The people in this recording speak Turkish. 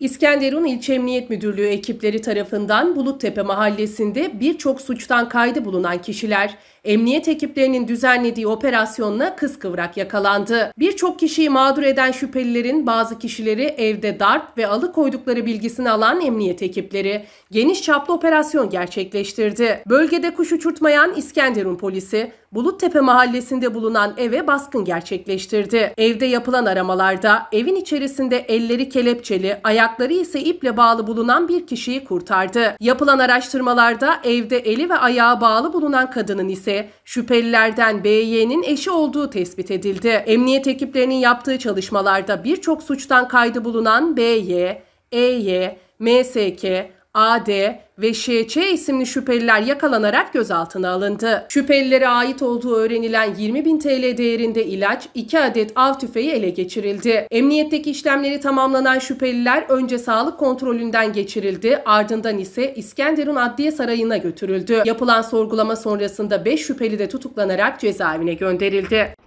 İskenderun İlçe Emniyet Müdürlüğü ekipleri tarafından Buluttepe mahallesinde birçok suçtan kaydı bulunan kişiler Emniyet ekiplerinin düzenlediği operasyonla kız kıskıvrak yakalandı. Birçok kişiyi mağdur eden şüphelilerin bazı kişileri evde darp ve alıkoydukları bilgisini alan emniyet ekipleri geniş çaplı operasyon gerçekleştirdi. Bölgede kuş uçurtmayan İskenderun polisi Buluttepe mahallesinde bulunan eve baskın gerçekleştirdi. Evde yapılan aramalarda evin içerisinde elleri kelepçeli, ayakları ise iple bağlı bulunan bir kişiyi kurtardı. Yapılan araştırmalarda evde eli ve ayağı bağlı bulunan kadının ise ise şüphelilerden BY'nin eşi olduğu tespit edildi. Emniyet ekiplerinin yaptığı çalışmalarda birçok suçtan kaydı bulunan BY, EY, MSK, AD ve ŞÇ isimli şüpheliler yakalanarak gözaltına alındı. Şüphelilere ait olduğu öğrenilen 20 bin TL değerinde ilaç, 2 adet av tüfeği ele geçirildi. Emniyetteki işlemleri tamamlanan şüpheliler önce sağlık kontrolünden geçirildi, ardından ise İskenderun Adliye Sarayı'na götürüldü. Yapılan sorgulama sonrasında 5 şüpheli de tutuklanarak cezaevine gönderildi.